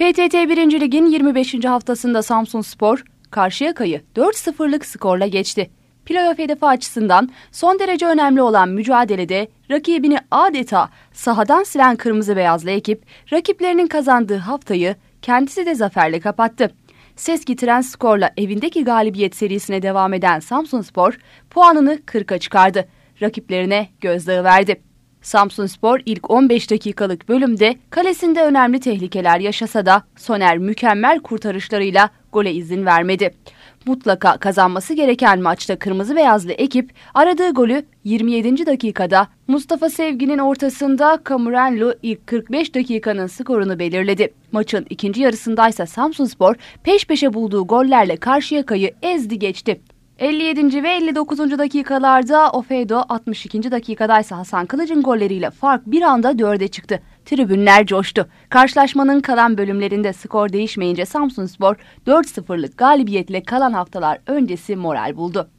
PTT 1. Lig'in 25. haftasında Samsun Spor, Karşıyaka'yı 4-0'lık skorla geçti. Playoff hedefi açısından son derece önemli olan mücadelede rakibini adeta sahadan silen kırmızı beyazlı ekip, rakiplerinin kazandığı haftayı kendisi de zaferle kapattı. Ses getiren skorla evindeki galibiyet serisine devam eden Samsun Spor puanını 40'a çıkardı. Rakiplerine gözdağı verdi. Samsunspor ilk 15 dakikalık bölümde kalesinde önemli tehlikeler yaşasa da Soner mükemmel kurtarışlarıyla gole izin vermedi. Mutlaka kazanması gereken maçta kırmızı beyazlı ekip aradığı golü 27. dakikada Mustafa Sevgi'nin ortasında Kamurenlu ilk 45 dakikanın skorunu belirledi. Maçın ikinci yarısındaysa Samsunspor peş peşe bulduğu gollerle karşı yakayı ezdi geçti. 57. ve 59. dakikalarda Ofedo 62. dakikada ise Hasan Kılıç'ın golleriyle fark bir anda 4'e çıktı. Tribünler coştu. Karşılaşmanın kalan bölümlerinde skor değişmeyince Samsunspor 4-0'lık galibiyetle kalan haftalar öncesi moral buldu.